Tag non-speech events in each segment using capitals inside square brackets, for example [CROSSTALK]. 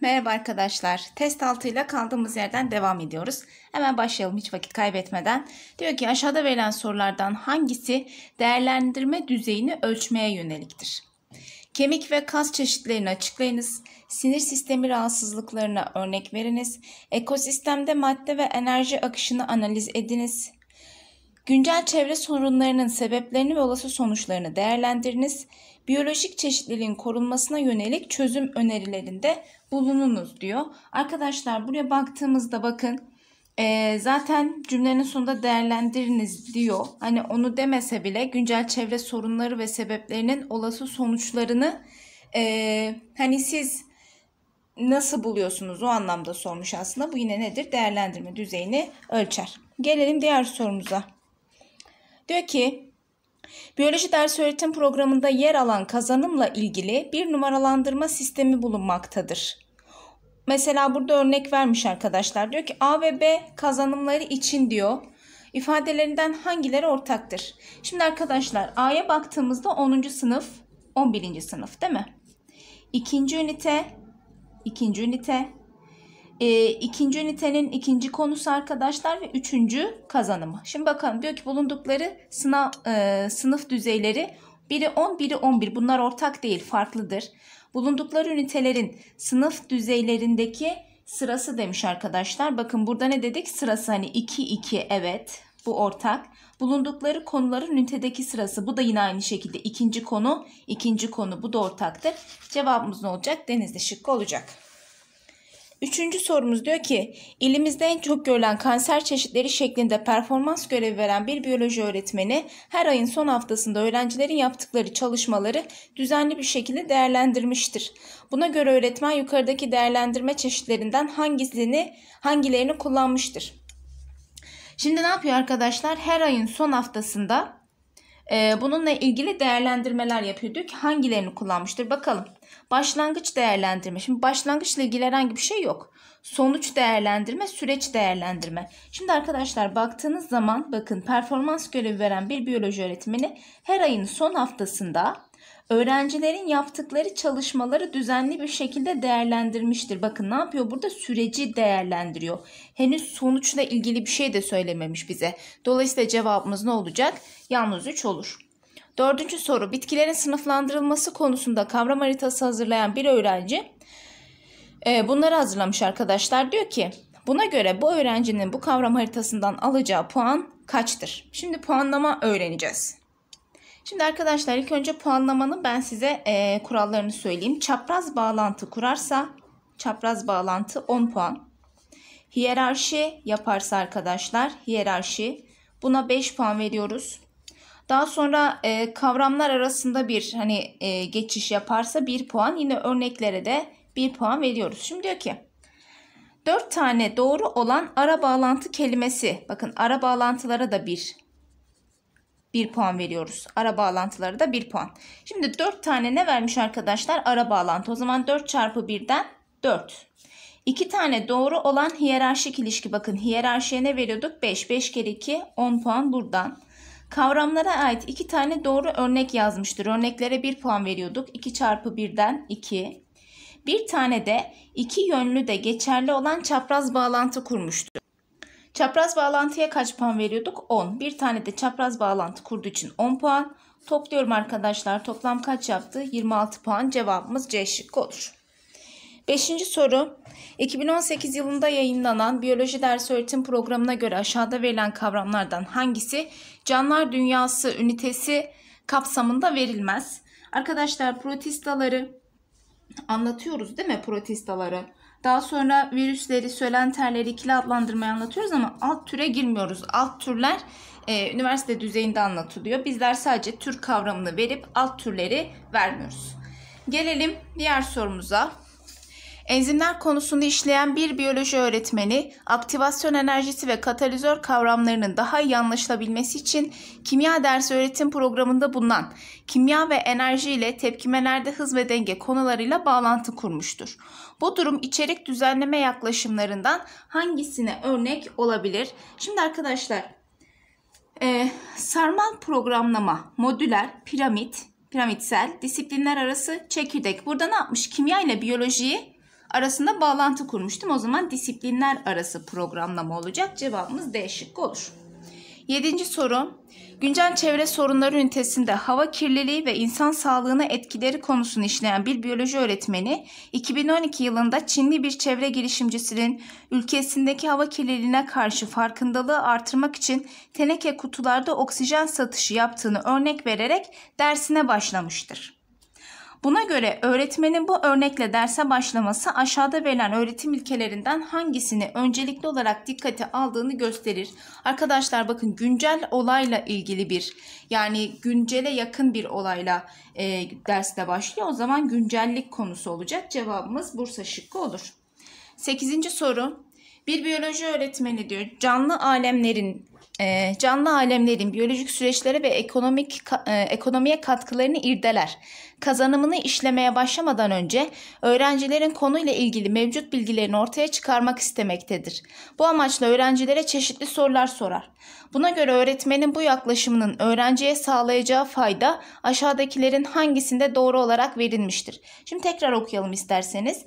Merhaba arkadaşlar. Test 6 ile kaldığımız yerden devam ediyoruz. Hemen başlayalım hiç vakit kaybetmeden. Diyor ki aşağıda verilen sorulardan hangisi değerlendirme düzeyini ölçmeye yöneliktir? Kemik ve kas çeşitlerini açıklayınız. Sinir sistemi rahatsızlıklarına örnek veriniz. Ekosistemde madde ve enerji akışını analiz ediniz. Güncel çevre sorunlarının sebeplerini ve olası sonuçlarını değerlendiriniz. Biyolojik çeşitliliğin korunmasına yönelik çözüm önerilerinde bulununuz diyor. Arkadaşlar buraya baktığımızda bakın e, zaten cümlenin sonunda değerlendiriniz diyor. Hani onu demese bile güncel çevre sorunları ve sebeplerinin olası sonuçlarını e, hani siz nasıl buluyorsunuz o anlamda sormuş aslında. Bu yine nedir? Değerlendirme düzeyini ölçer. Gelelim diğer sorumuza. Diyor ki Biyoloji ders öğretim programında yer alan kazanımla ilgili bir numaralandırma sistemi bulunmaktadır. Mesela burada örnek vermiş arkadaşlar. Diyor ki A ve B kazanımları için diyor. İfadelerinden hangileri ortaktır? Şimdi arkadaşlar A'ya baktığımızda 10. sınıf, 11. sınıf değil mi? 2. ünite, 2. ünite, e, ikinci ünitenin ikinci konusu arkadaşlar ve üçüncü kazanımı. Şimdi bakalım diyor ki bulundukları sınav, e, sınıf düzeyleri biri 10 biri 11 bunlar ortak değil farklıdır. Bulundukları ünitelerin sınıf düzeylerindeki sırası demiş arkadaşlar. Bakın burada ne dedik sırası hani 2 2 evet bu ortak. Bulundukları konuların ünitedeki sırası bu da yine aynı şekilde ikinci konu ikinci konu bu da ortaktır. Cevabımız ne olacak denizde şıkkı olacak. Üçüncü sorumuz diyor ki ilimizde en çok görülen kanser çeşitleri şeklinde performans görevi veren bir biyoloji öğretmeni her ayın son haftasında öğrencilerin yaptıkları çalışmaları düzenli bir şekilde değerlendirmiştir. Buna göre öğretmen yukarıdaki değerlendirme çeşitlerinden hangisini hangilerini kullanmıştır? Şimdi ne yapıyor arkadaşlar? Her ayın son haftasında e, bununla ilgili değerlendirmeler yapıyorduk. hangilerini kullanmıştır? Bakalım. Başlangıç değerlendirme. Şimdi başlangıçla ilgili herhangi bir şey yok. Sonuç değerlendirme, süreç değerlendirme. Şimdi arkadaşlar baktığınız zaman bakın performans görevi veren bir biyoloji öğretmeni her ayın son haftasında öğrencilerin yaptıkları çalışmaları düzenli bir şekilde değerlendirmiştir. Bakın ne yapıyor burada? Süreci değerlendiriyor. Henüz sonuçla ilgili bir şey de söylememiş bize. Dolayısıyla cevabımız ne olacak? Yalnız 3 olur. Dördüncü soru bitkilerin sınıflandırılması konusunda kavram haritası hazırlayan bir öğrenci e, bunları hazırlamış arkadaşlar. Diyor ki buna göre bu öğrencinin bu kavram haritasından alacağı puan kaçtır? Şimdi puanlama öğreneceğiz. Şimdi arkadaşlar ilk önce puanlamanın ben size e, kurallarını söyleyeyim. Çapraz bağlantı kurarsa çapraz bağlantı 10 puan. Hiyerarşi yaparsa arkadaşlar hiyerarşi buna 5 puan veriyoruz. Daha sonra e, kavramlar arasında bir hani e, geçiş yaparsa bir puan. Yine örneklere de bir puan veriyoruz. Şimdi diyor ki dört tane doğru olan ara bağlantı kelimesi. Bakın ara bağlantılara da bir bir puan veriyoruz. Ara bağlantılara da bir puan. Şimdi dört tane ne vermiş arkadaşlar? Ara bağlantı. O zaman dört çarpı birden dört. İki tane doğru olan hiyerarşik ilişki. Bakın hiyerarşiye ne veriyorduk? Beş beş kere iki on puan buradan. Kavramlara ait iki tane doğru örnek yazmıştır. Örneklere bir puan veriyorduk. 2 çarpı 1'den 2. Bir tane de iki yönlü de geçerli olan çapraz bağlantı kurmuştu. Çapraz bağlantıya kaç puan veriyorduk? 10. Bir tane de çapraz bağlantı kurduğu için 10 puan. Topluyorum arkadaşlar. Toplam kaç yaptı? 26 puan. Cevabımız C şıkkı olur. Beşinci soru. 2018 yılında yayınlanan biyoloji dersi öğretim programına göre aşağıda verilen kavramlardan hangisi canlılar dünyası ünitesi kapsamında verilmez? Arkadaşlar protistaları anlatıyoruz değil mi protistaları? Daha sonra virüsleri, sölenterleri ikili adlandırmayı anlatıyoruz ama alt türe girmiyoruz. Alt türler e, üniversite düzeyinde anlatılıyor. Bizler sadece tür kavramını verip alt türleri vermiyoruz. Gelelim diğer sorumuza. Enzimler konusunda işleyen bir biyoloji öğretmeni, aktivasyon enerjisi ve katalizör kavramlarının daha iyi anlaşılabilmesi için kimya dersi öğretim programında bulunan kimya ve enerji ile tepkimelerde hız ve denge konularıyla bağlantı kurmuştur. Bu durum içerik düzenleme yaklaşımlarından hangisine örnek olabilir? Şimdi arkadaşlar, e, sarmal programlama, modüler, piramit, piramitsel, disiplinler arası çekirdek. Burada ne yapmış? Kimya ile biyolojiyi arasında bağlantı kurmuştum. O zaman disiplinler arası programlama olacak. Cevabımız D şıkkı olur. Yedinci soru. Güncel çevre sorunları ünitesinde hava kirliliği ve insan sağlığına etkileri konusunu işleyen bir biyoloji öğretmeni 2012 yılında Çinli bir çevre girişimcisinin ülkesindeki hava kirliliğine karşı farkındalığı artırmak için teneke kutularda oksijen satışı yaptığını örnek vererek dersine başlamıştır. Buna göre öğretmenin bu örnekle derse başlaması aşağıda verilen öğretim ilkelerinden hangisini öncelikli olarak dikkate aldığını gösterir. Arkadaşlar bakın güncel olayla ilgili bir yani güncele yakın bir olayla e, derste başlıyor. O zaman güncellik konusu olacak. Cevabımız Bursa şıkkı olur. 8. soru. Bir biyoloji öğretmeni diyor canlı alemlerin ee, canlı alemlerin biyolojik süreçlere ve ekonomik e, ekonomiye katkılarını irdeler. Kazanımını işlemeye başlamadan önce öğrencilerin konuyla ilgili mevcut bilgilerini ortaya çıkarmak istemektedir. Bu amaçla öğrencilere çeşitli sorular sorar. Buna göre öğretmenin bu yaklaşımının öğrenciye sağlayacağı fayda aşağıdakilerin hangisinde doğru olarak verilmiştir? Şimdi tekrar okuyalım isterseniz.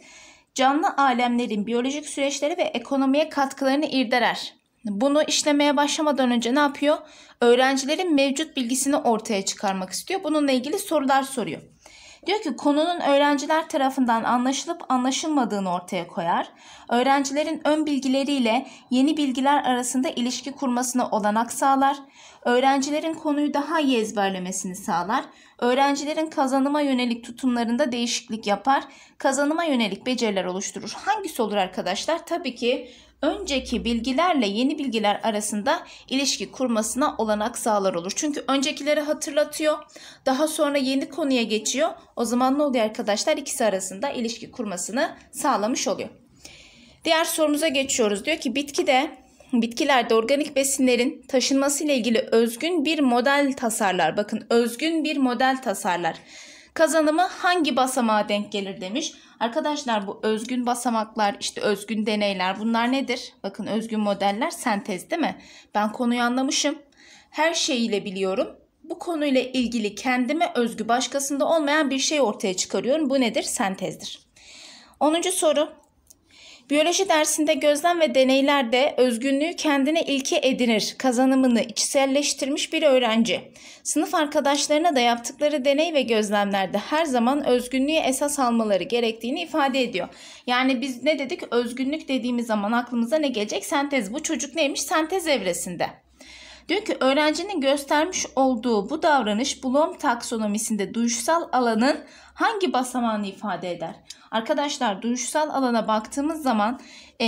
Canlı alemlerin biyolojik süreçleri ve ekonomiye katkılarını irdeler. Bunu işlemeye başlamadan önce ne yapıyor? Öğrencilerin mevcut bilgisini ortaya çıkarmak istiyor. Bununla ilgili sorular soruyor. Diyor ki konunun öğrenciler tarafından anlaşılıp anlaşılmadığını ortaya koyar. Öğrencilerin ön bilgileriyle yeni bilgiler arasında ilişki kurmasına olanak sağlar öğrencilerin konuyu daha iyi ezberlemesini sağlar, öğrencilerin kazanıma yönelik tutumlarında değişiklik yapar, kazanıma yönelik beceriler oluşturur. Hangisi olur arkadaşlar? Tabii ki önceki bilgilerle yeni bilgiler arasında ilişki kurmasına olanak sağlar olur. Çünkü öncekileri hatırlatıyor. Daha sonra yeni konuya geçiyor. O zaman ne oluyor arkadaşlar? İkisi arasında ilişki kurmasını sağlamış oluyor. Diğer sorumuza geçiyoruz. Diyor ki bitki de bitkilerde organik besinlerin taşınması ile ilgili özgün bir model tasarlar. Bakın özgün bir model tasarlar. Kazanımı hangi basamağa denk gelir demiş. Arkadaşlar bu özgün basamaklar işte özgün deneyler bunlar nedir? Bakın özgün modeller sentez değil mi? Ben konuyu anlamışım. Her şeyiyle biliyorum. Bu konuyla ilgili kendime özgü başkasında olmayan bir şey ortaya çıkarıyorum. Bu nedir? Sentezdir. 10. soru Biyoloji dersinde gözlem ve deneylerde özgünlüğü kendine ilke edinir, kazanımını içselleştirmiş bir öğrenci. Sınıf arkadaşlarına da yaptıkları deney ve gözlemlerde her zaman özgünlüğü esas almaları gerektiğini ifade ediyor. Yani biz ne dedik? Özgünlük dediğimiz zaman aklımıza ne gelecek? Sentez. Bu çocuk neymiş? Sentez evresinde. Diyor ki öğrencinin göstermiş olduğu bu davranış Bloom taksonomisinde duyuşsal alanın hangi basamağını ifade eder? Arkadaşlar duyuşsal alana baktığımız zaman e,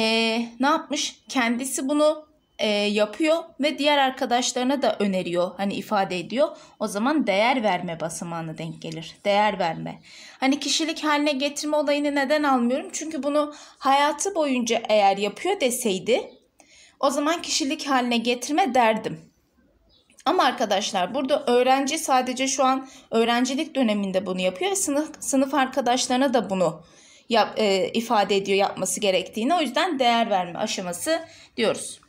ne yapmış? Kendisi bunu e, yapıyor ve diğer arkadaşlarına da öneriyor. Hani ifade ediyor. O zaman değer verme basamağına denk gelir. Değer verme. Hani kişilik haline getirme olayını neden almıyorum? Çünkü bunu hayatı boyunca eğer yapıyor deseydi o zaman kişilik haline getirme derdim. Ama arkadaşlar burada öğrenci sadece şu an öğrencilik döneminde bunu yapıyor ve sınıf, sınıf arkadaşlarına da bunu yap, e, ifade ediyor yapması gerektiğini. O yüzden değer verme aşaması diyoruz.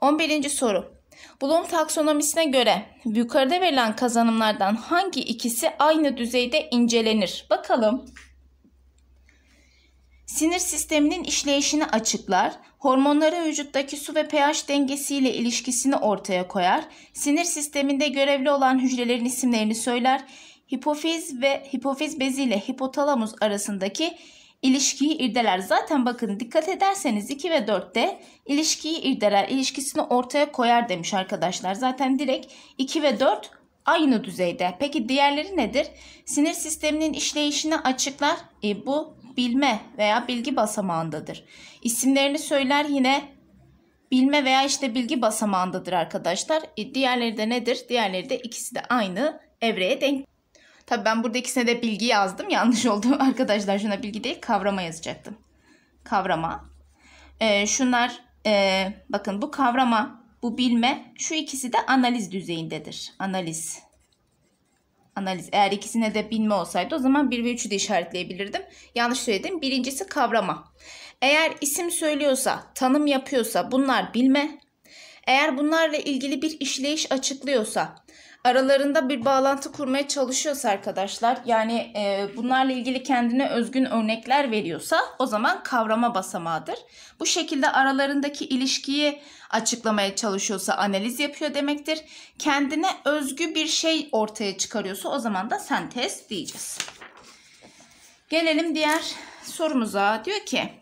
11. soru. Bloom taksonomisine göre yukarıda verilen kazanımlardan hangi ikisi aynı düzeyde incelenir? Bakalım. Sinir sisteminin işleyişini açıklar, hormonların vücuttaki su ve pH dengesiyle ilişkisini ortaya koyar, sinir sisteminde görevli olan hücrelerin isimlerini söyler, hipofiz ve hipofiz bezi ile hipotalamus arasındaki ilişkiyi irdeler. Zaten bakın dikkat ederseniz 2 ve 4'te ilişkiyi irdeler, İlişkisini ortaya koyar demiş arkadaşlar. Zaten direkt 2 ve 4 aynı düzeyde. Peki diğerleri nedir? Sinir sisteminin işleyişini açıklar. E, bu bilme veya bilgi basamağındadır. İsimlerini söyler yine bilme veya işte bilgi basamağındadır arkadaşlar. E, diğerleri de nedir? Diğerleri de ikisi de aynı evreye denk Tabii ben burada ikisine de bilgi yazdım. [LAUGHS] Yanlış oldu arkadaşlar. Şuna bilgi değil kavrama yazacaktım. Kavrama. Ee, şunlar e, bakın bu kavrama, bu bilme şu ikisi de analiz düzeyindedir. Analiz. Analiz. Eğer ikisine de bilme olsaydı o zaman 1 ve 3'ü de işaretleyebilirdim. Yanlış söyledim. Birincisi kavrama. Eğer isim söylüyorsa, tanım yapıyorsa bunlar bilme. Eğer bunlarla ilgili bir işleyiş açıklıyorsa aralarında bir bağlantı kurmaya çalışıyorsa arkadaşlar yani e, bunlarla ilgili kendine özgün örnekler veriyorsa o zaman kavrama basamağıdır. Bu şekilde aralarındaki ilişkiyi açıklamaya çalışıyorsa analiz yapıyor demektir. Kendine özgü bir şey ortaya çıkarıyorsa o zaman da sentez diyeceğiz. Gelelim diğer sorumuza. Diyor ki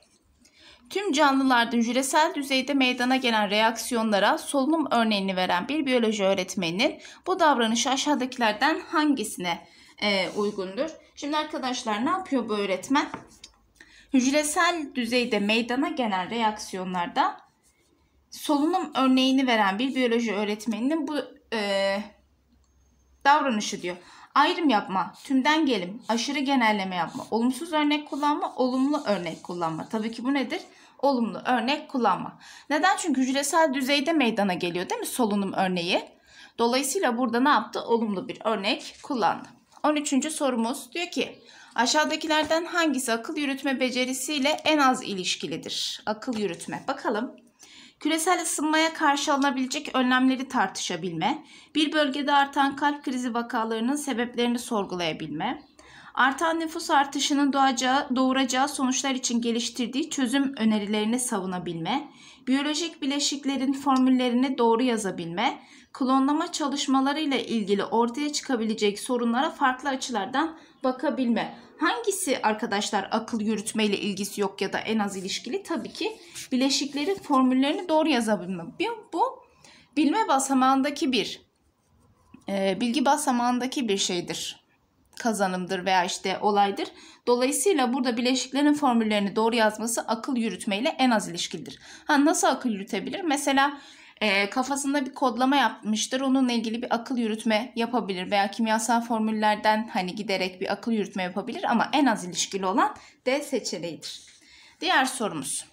Tüm canlılarda hücresel düzeyde meydana gelen reaksiyonlara solunum örneğini veren bir biyoloji öğretmeninin bu davranışı aşağıdakilerden hangisine e, uygundur? Şimdi arkadaşlar ne yapıyor bu öğretmen? Hücresel düzeyde meydana gelen reaksiyonlarda solunum örneğini veren bir biyoloji öğretmeninin bu e, davranışı diyor. Ayrım yapma, tümden gelim, aşırı genelleme yapma, olumsuz örnek kullanma, olumlu örnek kullanma. Tabii ki bu nedir? Olumlu örnek kullanma. Neden? Çünkü hücresel düzeyde meydana geliyor değil mi solunum örneği? Dolayısıyla burada ne yaptı? Olumlu bir örnek kullandı. 13. sorumuz diyor ki aşağıdakilerden hangisi akıl yürütme becerisiyle en az ilişkilidir? Akıl yürütme. Bakalım küresel ısınmaya karşı alınabilecek önlemleri tartışabilme, bir bölgede artan kalp krizi vakalarının sebeplerini sorgulayabilme, artan nüfus artışının doğacağı, doğuracağı sonuçlar için geliştirdiği çözüm önerilerini savunabilme, biyolojik bileşiklerin formüllerini doğru yazabilme, klonlama çalışmaları ile ilgili ortaya çıkabilecek sorunlara farklı açılardan bakabilme. Hangisi arkadaşlar akıl yürütmeyle ilgisi yok ya da en az ilişkili? Tabii ki bileşiklerin formüllerini doğru yazabilme. Bu bilme basamağındaki bir e, bilgi basamağındaki bir şeydir kazanımdır veya işte olaydır. Dolayısıyla burada bileşiklerin formüllerini doğru yazması akıl yürütmeyle en az ilişkilidir. Ha, nasıl akıl yürütebilir? Mesela e, kafasında bir kodlama yapmıştır. Onunla ilgili bir akıl yürütme yapabilir veya kimyasal formüllerden hani giderek bir akıl yürütme yapabilir ama en az ilişkili olan D seçeneğidir. Diğer sorumuz.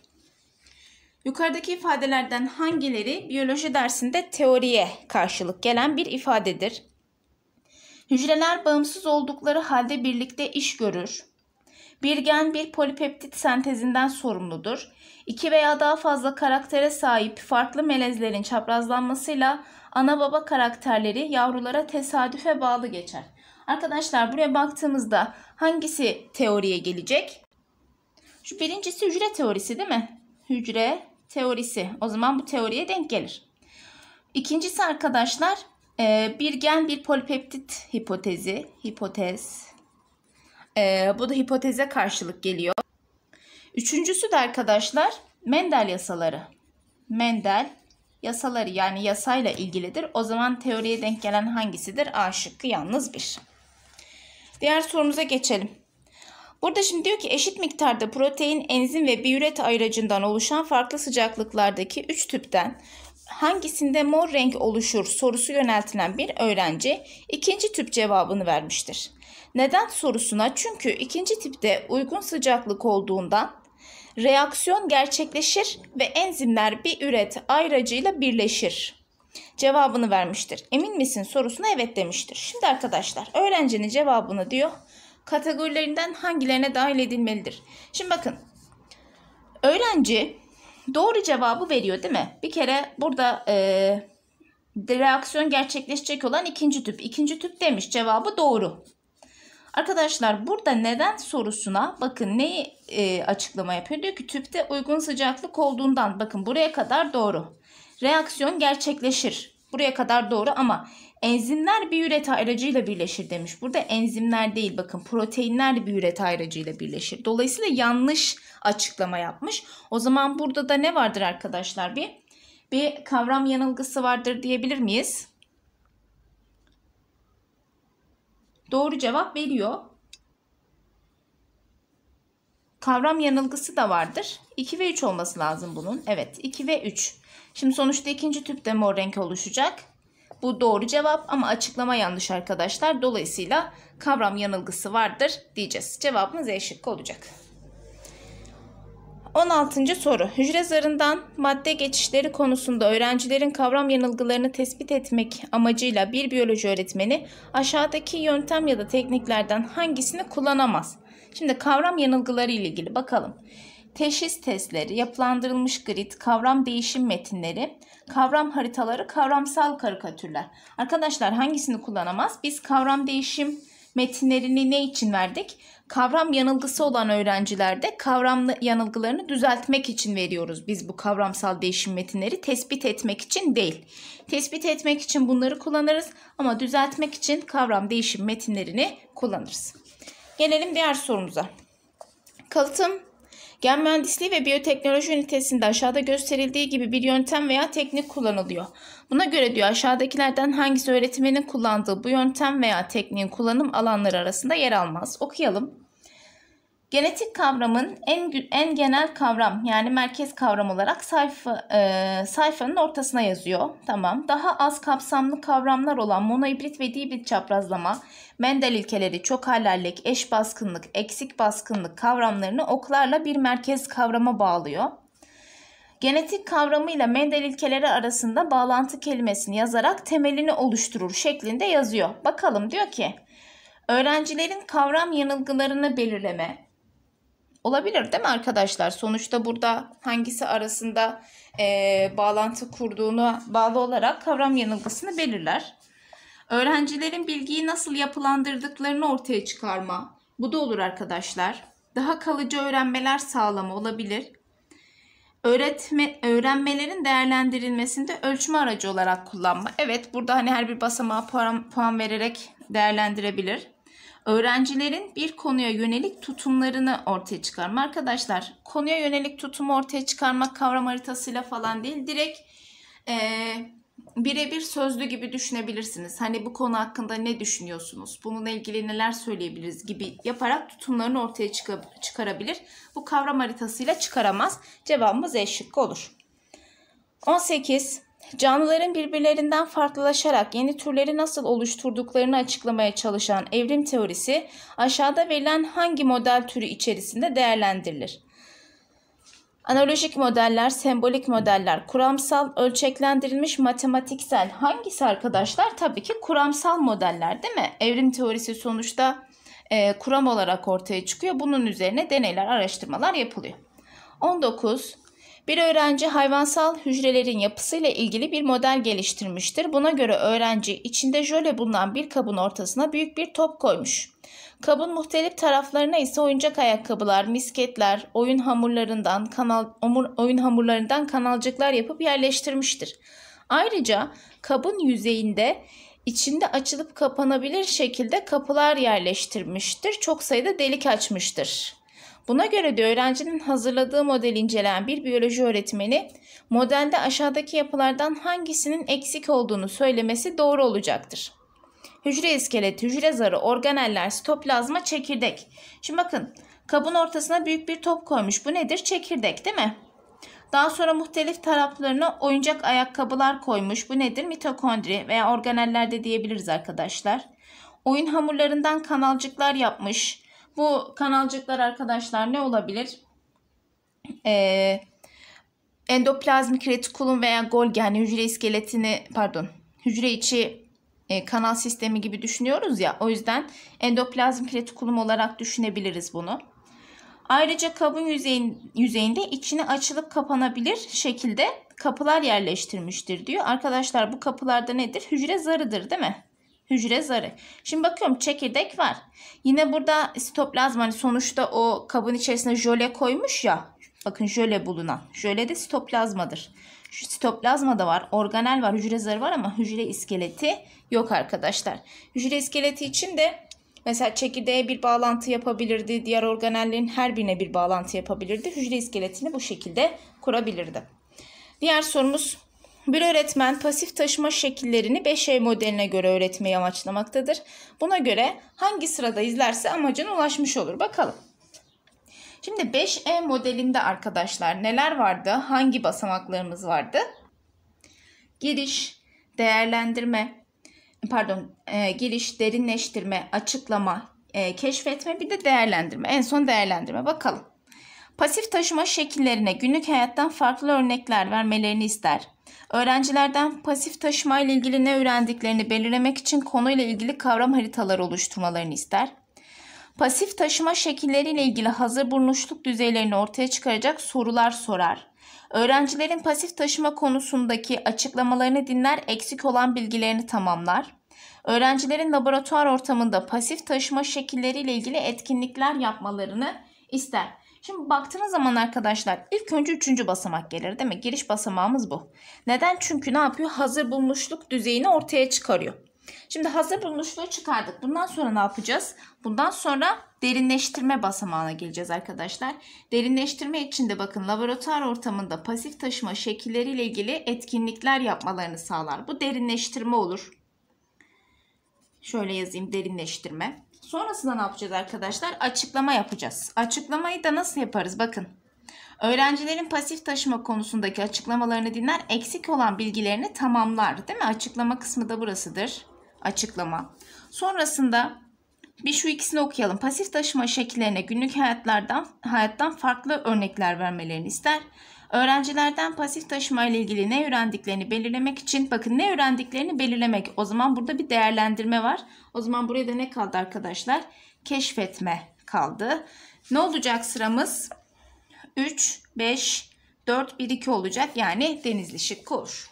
Yukarıdaki ifadelerden hangileri biyoloji dersinde teoriye karşılık gelen bir ifadedir? Hücreler bağımsız oldukları halde birlikte iş görür. Bir gen bir polipeptit sentezinden sorumludur. İki veya daha fazla karaktere sahip farklı melezlerin çaprazlanmasıyla ana baba karakterleri yavrulara tesadüfe bağlı geçer. Arkadaşlar buraya baktığımızda hangisi teoriye gelecek? Şu birincisi hücre teorisi değil mi? Hücre teorisi. O zaman bu teoriye denk gelir. İkincisi arkadaşlar e, bir gen bir polipeptit hipotezi. Hipotez. E, bu da hipoteze karşılık geliyor. Üçüncüsü de arkadaşlar Mendel yasaları. Mendel yasaları yani yasayla ilgilidir. O zaman teoriye denk gelen hangisidir? A şıkkı yalnız bir. Diğer sorumuza geçelim. Burada şimdi diyor ki eşit miktarda protein, enzim ve biyüret ayracından oluşan farklı sıcaklıklardaki 3 tüpten hangisinde mor renk oluşur sorusu yöneltilen bir öğrenci ikinci tüp cevabını vermiştir. Neden sorusuna çünkü ikinci tipte uygun sıcaklık olduğundan reaksiyon gerçekleşir ve enzimler bir üret ayracıyla birleşir. Cevabını vermiştir. Emin misin sorusuna evet demiştir. Şimdi arkadaşlar öğrencinin cevabını diyor kategorilerinden hangilerine dahil edilmelidir? Şimdi bakın öğrenci doğru cevabı veriyor değil mi? Bir kere burada e, reaksiyon gerçekleşecek olan ikinci tüp. İkinci tüp demiş cevabı doğru. Arkadaşlar burada neden sorusuna bakın neyi e, açıklama yapıyor. Diyor ki tüpte uygun sıcaklık olduğundan bakın buraya kadar doğru. Reaksiyon gerçekleşir. Buraya kadar doğru ama enzimler bir üret ayracıyla birleşir demiş. Burada enzimler değil bakın proteinler bir üret ayracıyla birleşir. Dolayısıyla yanlış açıklama yapmış. O zaman burada da ne vardır arkadaşlar bir? Bir kavram yanılgısı vardır diyebilir miyiz? Doğru cevap veriyor kavram yanılgısı da vardır. 2 ve 3 olması lazım bunun. Evet 2 ve 3. Şimdi sonuçta ikinci tüpte mor renk oluşacak. Bu doğru cevap ama açıklama yanlış arkadaşlar. Dolayısıyla kavram yanılgısı vardır diyeceğiz. Cevabımız E şıkkı olacak. 16. soru. Hücre zarından madde geçişleri konusunda öğrencilerin kavram yanılgılarını tespit etmek amacıyla bir biyoloji öğretmeni aşağıdaki yöntem ya da tekniklerden hangisini kullanamaz? Şimdi kavram yanılgıları ile ilgili bakalım. Teşhis testleri, yapılandırılmış grid, kavram değişim metinleri, kavram haritaları, kavramsal karikatürler. Arkadaşlar hangisini kullanamaz? Biz kavram değişim metinlerini ne için verdik? Kavram yanılgısı olan öğrencilerde kavram yanılgılarını düzeltmek için veriyoruz. Biz bu kavramsal değişim metinleri tespit etmek için değil. Tespit etmek için bunları kullanırız ama düzeltmek için kavram değişim metinlerini kullanırız. Gelelim diğer sorumuza. Kalıtım Gen mühendisliği ve biyoteknoloji ünitesinde aşağıda gösterildiği gibi bir yöntem veya teknik kullanılıyor. Buna göre diyor aşağıdakilerden hangisi öğretmenin kullandığı bu yöntem veya tekniğin kullanım alanları arasında yer almaz. Okuyalım. Genetik kavramın en en genel kavram yani merkez kavram olarak sayfa e, sayfanın ortasına yazıyor. Tamam. Daha az kapsamlı kavramlar olan monohibrit ve dihibrit çaprazlama, Mendel ilkeleri, çok hallerlik, eş baskınlık, eksik baskınlık kavramlarını oklarla bir merkez kavrama bağlıyor. Genetik kavramıyla Mendel ilkeleri arasında bağlantı kelimesini yazarak temelini oluşturur şeklinde yazıyor. Bakalım diyor ki Öğrencilerin kavram yanılgılarını belirleme, Olabilir değil mi arkadaşlar? Sonuçta burada hangisi arasında e, bağlantı kurduğunu bağlı olarak kavram yanılgısını belirler. Öğrencilerin bilgiyi nasıl yapılandırdıklarını ortaya çıkarma. Bu da olur arkadaşlar. Daha kalıcı öğrenmeler sağlama olabilir. Öğretme, öğrenmelerin değerlendirilmesinde ölçme aracı olarak kullanma. Evet burada hani her bir basamağa puan, puan vererek değerlendirebilir öğrencilerin bir konuya yönelik tutumlarını ortaya çıkarma. Arkadaşlar konuya yönelik tutumu ortaya çıkarmak kavram haritasıyla falan değil. Direkt e, birebir sözlü gibi düşünebilirsiniz. Hani bu konu hakkında ne düşünüyorsunuz? Bununla ilgili neler söyleyebiliriz gibi yaparak tutumlarını ortaya çıkar çıkarabilir. Bu kavram haritasıyla çıkaramaz. Cevabımız E şıkkı olur. 18. Canlıların birbirlerinden farklılaşarak yeni türleri nasıl oluşturduklarını açıklamaya çalışan evrim teorisi aşağıda verilen hangi model türü içerisinde değerlendirilir? Analojik modeller, sembolik modeller, kuramsal, ölçeklendirilmiş, matematiksel hangisi arkadaşlar? Tabii ki kuramsal modeller değil mi? Evrim teorisi sonuçta e, kuram olarak ortaya çıkıyor. Bunun üzerine deneyler, araştırmalar yapılıyor. 19. Bir öğrenci hayvansal hücrelerin yapısıyla ilgili bir model geliştirmiştir. Buna göre öğrenci içinde jöle bulunan bir kabın ortasına büyük bir top koymuş. Kabın muhtelif taraflarına ise oyuncak ayakkabılar, misketler, oyun hamurlarından kanal omur, oyun hamurlarından kanalcıklar yapıp yerleştirmiştir. Ayrıca kabın yüzeyinde içinde açılıp kapanabilir şekilde kapılar yerleştirmiştir. Çok sayıda delik açmıştır. Buna göre de öğrencinin hazırladığı model inceleyen bir biyoloji öğretmeni modelde aşağıdaki yapılardan hangisinin eksik olduğunu söylemesi doğru olacaktır. Hücre iskeleti, hücre zarı, organeller, sitoplazma, çekirdek. Şimdi bakın kabın ortasına büyük bir top koymuş. Bu nedir? Çekirdek değil mi? Daha sonra muhtelif taraflarına oyuncak ayakkabılar koymuş. Bu nedir? Mitokondri veya organellerde diyebiliriz arkadaşlar. Oyun hamurlarından kanalcıklar yapmış. Bu kanalcıklar arkadaşlar ne olabilir? Ee, endoplazmik retikulum veya Golgi yani hücre iskeletini pardon hücre içi e, kanal sistemi gibi düşünüyoruz ya o yüzden endoplazmik retikulum olarak düşünebiliriz bunu. Ayrıca kabın yüzeyin, yüzeyinde içine açılıp kapanabilir şekilde kapılar yerleştirmiştir diyor. Arkadaşlar bu kapılarda nedir? Hücre zarıdır değil mi? hücre zarı. Şimdi bakıyorum çekirdek var. Yine burada sitoplazma hani sonuçta o kabın içerisine jöle koymuş ya. Bakın jöle bulunan. Jöle de sitoplazmadır. Şu sitoplazma da var, organel var, hücre zarı var ama hücre iskeleti yok arkadaşlar. Hücre iskeleti için de mesela çekirdeğe bir bağlantı yapabilirdi. Diğer organellerin her birine bir bağlantı yapabilirdi. Hücre iskeletini bu şekilde kurabilirdi. Diğer sorumuz bir öğretmen pasif taşıma şekillerini 5E modeline göre öğretmeyi amaçlamaktadır. Buna göre hangi sırada izlerse amacına ulaşmış olur. Bakalım. Şimdi 5E modelinde arkadaşlar neler vardı? Hangi basamaklarımız vardı? Giriş, değerlendirme, pardon e, giriş, derinleştirme, açıklama, e, keşfetme bir de değerlendirme. En son değerlendirme bakalım. Pasif taşıma şekillerine günlük hayattan farklı örnekler vermelerini ister. Öğrencilerden pasif taşıma ile ilgili ne öğrendiklerini belirlemek için konuyla ilgili kavram haritaları oluşturmalarını ister. Pasif taşıma şekilleriyle ilgili hazır burnuşluk düzeylerini ortaya çıkaracak sorular sorar. Öğrencilerin pasif taşıma konusundaki açıklamalarını dinler, eksik olan bilgilerini tamamlar. Öğrencilerin laboratuvar ortamında pasif taşıma şekilleriyle ilgili etkinlikler yapmalarını ister. Şimdi baktığınız zaman arkadaşlar ilk önce üçüncü basamak gelir değil mi? Giriş basamağımız bu. Neden? Çünkü ne yapıyor? Hazır bulmuşluk düzeyini ortaya çıkarıyor. Şimdi hazır bulmuşluğu çıkardık. Bundan sonra ne yapacağız? Bundan sonra derinleştirme basamağına geleceğiz arkadaşlar. Derinleştirme için de bakın laboratuvar ortamında pasif taşıma şekilleriyle ilgili etkinlikler yapmalarını sağlar. Bu derinleştirme olur. Şöyle yazayım derinleştirme. Sonrasında ne yapacağız arkadaşlar? Açıklama yapacağız. Açıklamayı da nasıl yaparız? Bakın. Öğrencilerin pasif taşıma konusundaki açıklamalarını dinler, eksik olan bilgilerini tamamlar. Değil mi? Açıklama kısmı da burasıdır. Açıklama. Sonrasında bir şu ikisini okuyalım. Pasif taşıma şekillerine günlük hayatlardan hayattan farklı örnekler vermelerini ister. Öğrencilerden pasif taşıma ile ilgili ne öğrendiklerini belirlemek için bakın ne öğrendiklerini belirlemek. O zaman burada bir değerlendirme var. O zaman buraya da ne kaldı arkadaşlar? Keşfetme kaldı. Ne olacak sıramız? 3, 5, 4, 1, 2 olacak. Yani denizli şık koş.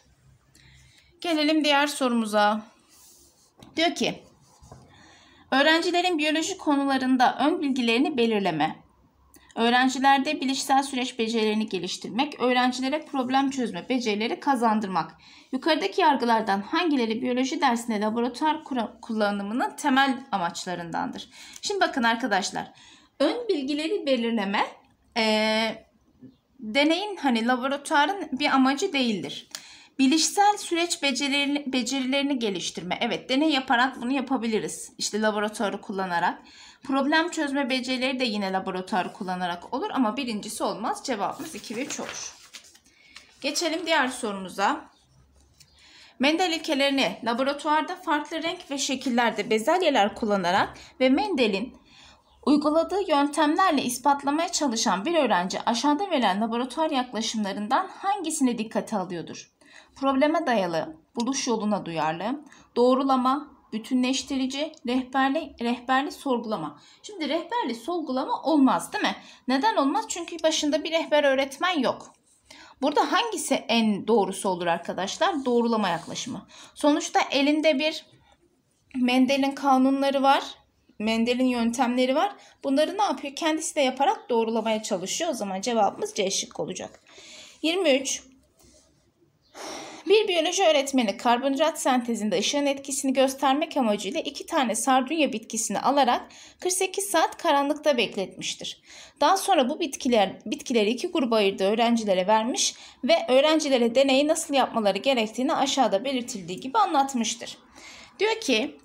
Gelelim diğer sorumuza. Diyor ki Öğrencilerin biyoloji konularında ön bilgilerini belirleme. Öğrencilerde bilişsel süreç becerilerini geliştirmek, öğrencilere problem çözme becerileri kazandırmak. Yukarıdaki yargılardan hangileri biyoloji dersinde laboratuvar kullanımının temel amaçlarındandır? Şimdi bakın arkadaşlar, ön bilgileri belirleme e, deneyin hani laboratuvarın bir amacı değildir. Bilişsel süreç becerilerini, becerilerini geliştirme. Evet deney yaparak bunu yapabiliriz. İşte laboratuvarı kullanarak. Problem çözme becerileri de yine laboratuvar kullanarak olur ama birincisi olmaz. Cevabımız 2 ve 3 olur. Geçelim diğer sorumuza. Mendel ilkelerini laboratuvarda farklı renk ve şekillerde bezelyeler kullanarak ve Mendel'in uyguladığı yöntemlerle ispatlamaya çalışan bir öğrenci aşağıda verilen laboratuvar yaklaşımlarından hangisini dikkate alıyordur? Probleme dayalı, buluş yoluna duyarlı, doğrulama, bütünleştirici, rehberli, rehberli sorgulama. Şimdi rehberli sorgulama olmaz değil mi? Neden olmaz? Çünkü başında bir rehber öğretmen yok. Burada hangisi en doğrusu olur arkadaşlar? Doğrulama yaklaşımı. Sonuçta elinde bir Mendel'in kanunları var. Mendel'in yöntemleri var. Bunları ne yapıyor? Kendisi de yaparak doğrulamaya çalışıyor. O zaman cevabımız C şıkkı olacak. 23. Bir biyoloji öğretmeni karbonhidrat sentezinde ışığın etkisini göstermek amacıyla iki tane sardunya bitkisini alarak 48 saat karanlıkta bekletmiştir. Daha sonra bu bitkiler, bitkileri iki gruba ayırdığı öğrencilere vermiş ve öğrencilere deneyi nasıl yapmaları gerektiğini aşağıda belirtildiği gibi anlatmıştır. Diyor ki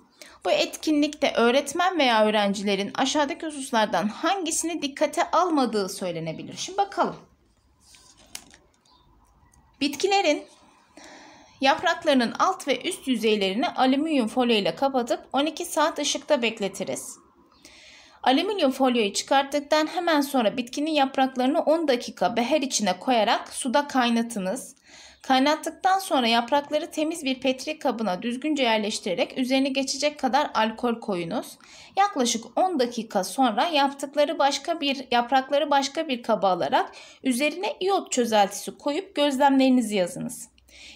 bu etkinlikte öğretmen veya öğrencilerin aşağıdaki hususlardan hangisini dikkate almadığı söylenebilir. Şimdi bakalım. Bitkilerin Yapraklarının alt ve üst yüzeylerini alüminyum folyo ile kapatıp 12 saat ışıkta bekletiriz. Alüminyum folyoyu çıkarttıktan hemen sonra bitkinin yapraklarını 10 dakika beher içine koyarak suda kaynatınız. Kaynattıktan sonra yaprakları temiz bir petri kabına düzgünce yerleştirerek üzerine geçecek kadar alkol koyunuz. Yaklaşık 10 dakika sonra yaptıkları başka bir yaprakları başka bir kaba alarak üzerine iot çözeltisi koyup gözlemlerinizi yazınız.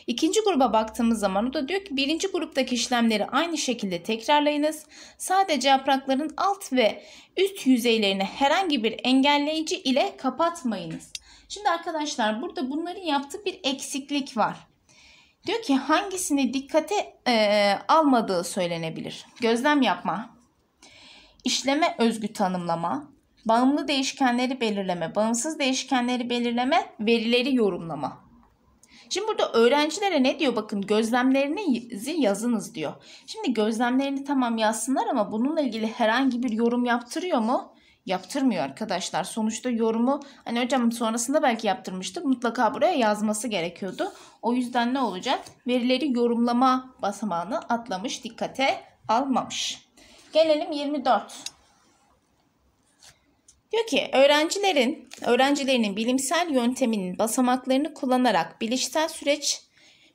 İkinci gruba baktığımız zaman o da diyor ki birinci gruptaki işlemleri aynı şekilde tekrarlayınız. Sadece yaprakların alt ve üst yüzeylerini herhangi bir engelleyici ile kapatmayınız. Şimdi arkadaşlar burada bunların yaptığı bir eksiklik var. Diyor ki hangisini dikkate e, almadığı söylenebilir. Gözlem yapma, işleme özgü tanımlama, bağımlı değişkenleri belirleme, bağımsız değişkenleri belirleme, verileri yorumlama. Şimdi burada öğrencilere ne diyor? Bakın gözlemlerinizi yazınız diyor. Şimdi gözlemlerini tamam yazsınlar ama bununla ilgili herhangi bir yorum yaptırıyor mu? Yaptırmıyor arkadaşlar. Sonuçta yorumu hani hocam sonrasında belki yaptırmıştı. Mutlaka buraya yazması gerekiyordu. O yüzden ne olacak? Verileri yorumlama basamağını atlamış, dikkate almamış. Gelelim 24. Diyor ki öğrencilerin öğrencilerinin bilimsel yönteminin basamaklarını kullanarak bilişsel süreç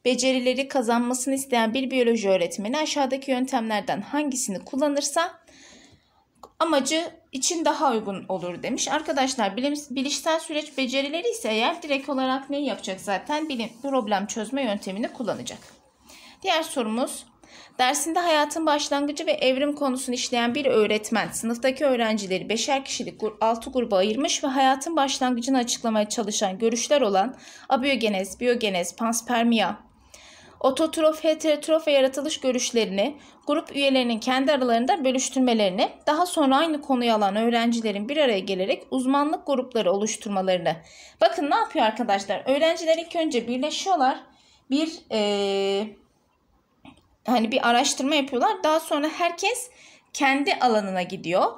becerileri kazanmasını isteyen bir biyoloji öğretmeni aşağıdaki yöntemlerden hangisini kullanırsa amacı için daha uygun olur demiş. Arkadaşlar bilim, bilişsel süreç becerileri ise eğer direkt olarak ne yapacak zaten bilim, problem çözme yöntemini kullanacak. Diğer sorumuz Dersinde hayatın başlangıcı ve evrim konusunu işleyen bir öğretmen sınıftaki öğrencileri beşer kişilik altı gruba ayırmış ve hayatın başlangıcını açıklamaya çalışan görüşler olan abiyogenez, biyogenez, panspermia, ototrof, heterotrof ve yaratılış görüşlerini grup üyelerinin kendi aralarında bölüştürmelerini, daha sonra aynı konuyu alan öğrencilerin bir araya gelerek uzmanlık grupları oluşturmalarını. Bakın ne yapıyor arkadaşlar? Öğrenciler ilk önce birleşiyorlar. Bir ee, hani bir araştırma yapıyorlar. Daha sonra herkes kendi alanına gidiyor.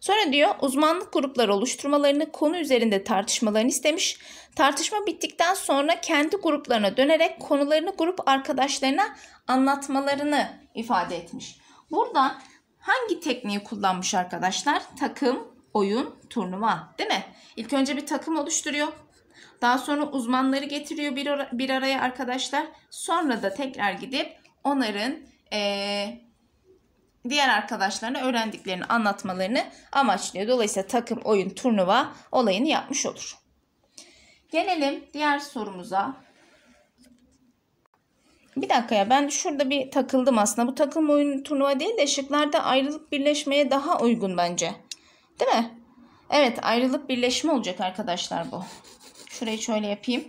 Sonra diyor uzmanlık grupları oluşturmalarını konu üzerinde tartışmalarını istemiş. Tartışma bittikten sonra kendi gruplarına dönerek konularını grup arkadaşlarına anlatmalarını ifade etmiş. Burada hangi tekniği kullanmış arkadaşlar? Takım, oyun, turnuva değil mi? İlk önce bir takım oluşturuyor. Daha sonra uzmanları getiriyor bir, bir araya arkadaşlar. Sonra da tekrar gidip onların e, diğer arkadaşlarına öğrendiklerini anlatmalarını amaçlıyor. Dolayısıyla takım, oyun, turnuva olayını yapmış olur. Gelelim diğer sorumuza. Bir dakika ya ben şurada bir takıldım aslında. Bu takım oyun turnuva değil de şıklarda ayrılık birleşmeye daha uygun bence. Değil mi? Evet ayrılık birleşme olacak arkadaşlar bu. Şurayı şöyle yapayım.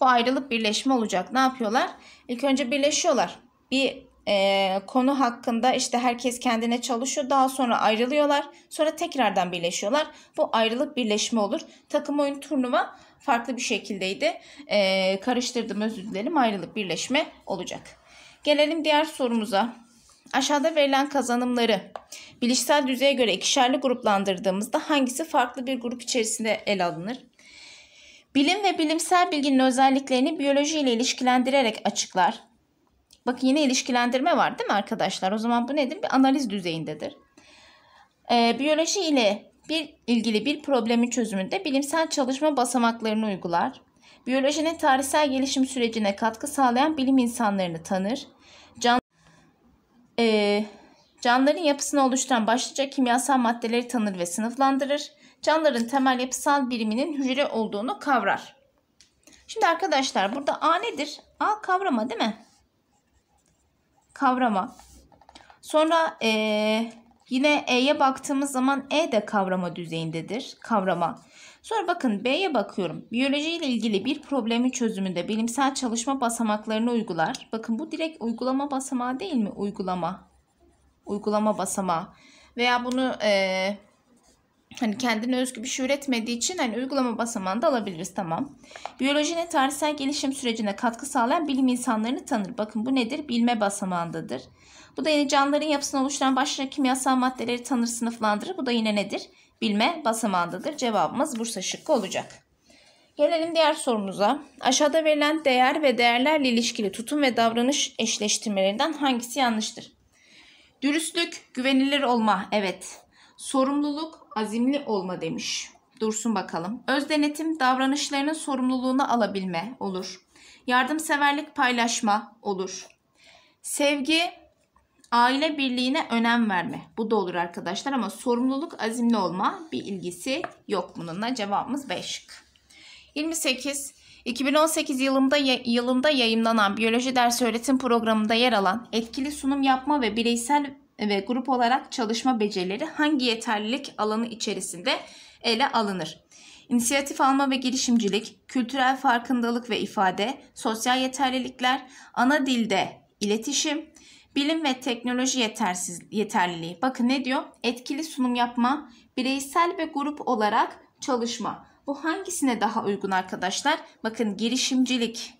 Bu ayrılık birleşme olacak. Ne yapıyorlar? İlk önce birleşiyorlar bir e, konu hakkında işte herkes kendine çalışıyor. Daha sonra ayrılıyorlar. Sonra tekrardan birleşiyorlar. Bu ayrılık birleşme olur. Takım oyun turnuva farklı bir şekildeydi. E, karıştırdım özür dilerim. Ayrılık birleşme olacak. Gelelim diğer sorumuza. Aşağıda verilen kazanımları bilişsel düzeye göre ikişerli gruplandırdığımızda hangisi farklı bir grup içerisinde ele alınır? Bilim ve bilimsel bilginin özelliklerini biyolojiyle ilişkilendirerek açıklar. Bak yine ilişkilendirme var değil mi arkadaşlar? O zaman bu nedir? Bir analiz düzeyindedir. Ee, biyoloji ile bir ilgili bir problemin çözümünde bilimsel çalışma basamaklarını uygular. Biyolojinin tarihsel gelişim sürecine katkı sağlayan bilim insanlarını tanır. Can, e, canlıların yapısını oluşturan başlıca kimyasal maddeleri tanır ve sınıflandırır. Canlıların temel yapısal biriminin hücre olduğunu kavrar. Şimdi arkadaşlar burada A nedir? A kavrama değil mi? kavrama. Sonra e, yine E'ye baktığımız zaman E de kavrama düzeyindedir. Kavrama. Sonra bakın B'ye bakıyorum. Biyoloji ile ilgili bir problemi çözümünde bilimsel çalışma basamaklarını uygular. Bakın bu direkt uygulama basamağı değil mi? Uygulama. Uygulama basamağı. Veya bunu e, hani kendine özgü bir şey üretmediği için hani uygulama basamağında alabiliriz tamam. Biyolojinin tarihsel gelişim sürecine katkı sağlayan bilim insanlarını tanır. Bakın bu nedir? Bilme basamağındadır. Bu da yine canlıların yapısını oluşturan başlıca kimyasal maddeleri tanır sınıflandırır. Bu da yine nedir? Bilme basamağındadır. Cevabımız Bursa şıkkı olacak. Gelelim diğer sorumuza. Aşağıda verilen değer ve değerlerle ilişkili tutum ve davranış eşleştirmelerinden hangisi yanlıştır? Dürüstlük, güvenilir olma, evet. Sorumluluk, azimli olma demiş. Dursun bakalım. Öz denetim davranışlarının sorumluluğunu alabilme olur. Yardımseverlik paylaşma olur. Sevgi aile birliğine önem verme. Bu da olur arkadaşlar ama sorumluluk azimli olma bir ilgisi yok bununla. Cevabımız B şık. 28. 2018 yılında yılında yayımlanan biyoloji dersi öğretim programında yer alan etkili sunum yapma ve bireysel ve grup olarak çalışma becerileri hangi yeterlilik alanı içerisinde ele alınır? İnisiyatif alma ve girişimcilik, kültürel farkındalık ve ifade, sosyal yeterlilikler, ana dilde iletişim, bilim ve teknoloji yetersiz yeterliliği. Bakın ne diyor? Etkili sunum yapma, bireysel ve grup olarak çalışma. Bu hangisine daha uygun arkadaşlar? Bakın girişimcilik,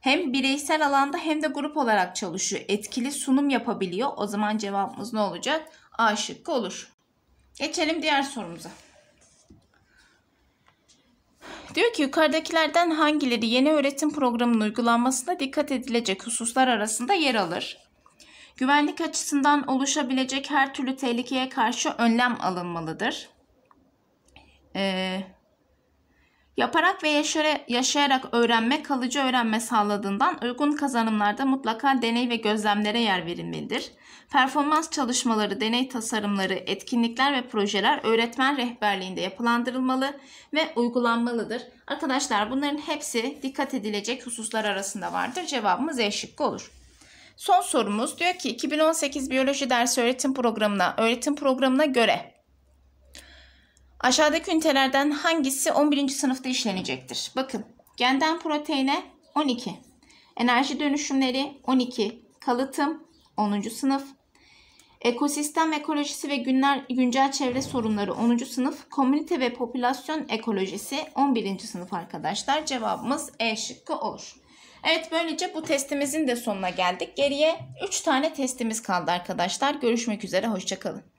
hem bireysel alanda hem de grup olarak çalışıyor. Etkili sunum yapabiliyor. O zaman cevabımız ne olacak? A şıkkı olur. Geçelim diğer sorumuza. Diyor ki yukarıdakilerden hangileri yeni öğretim programının uygulanmasında dikkat edilecek hususlar arasında yer alır? Güvenlik açısından oluşabilecek her türlü tehlikeye karşı önlem alınmalıdır. Ee, Yaparak ve yaşayarak öğrenme kalıcı öğrenme sağladığından uygun kazanımlarda mutlaka deney ve gözlemlere yer verilmelidir. Performans çalışmaları, deney tasarımları, etkinlikler ve projeler öğretmen rehberliğinde yapılandırılmalı ve uygulanmalıdır. Arkadaşlar bunların hepsi dikkat edilecek hususlar arasında vardır. Cevabımız E şıkkı olur. Son sorumuz diyor ki 2018 biyoloji dersi öğretim programına öğretim programına göre Aşağıdaki ünitelerden hangisi 11. sınıfta işlenecektir? Bakın genden proteine 12, enerji dönüşümleri 12, kalıtım 10. sınıf, ekosistem ekolojisi ve günler, güncel çevre sorunları 10. sınıf, komünite ve popülasyon ekolojisi 11. sınıf arkadaşlar. Cevabımız E şıkkı olur. Evet böylece bu testimizin de sonuna geldik. Geriye 3 tane testimiz kaldı arkadaşlar. Görüşmek üzere hoşçakalın.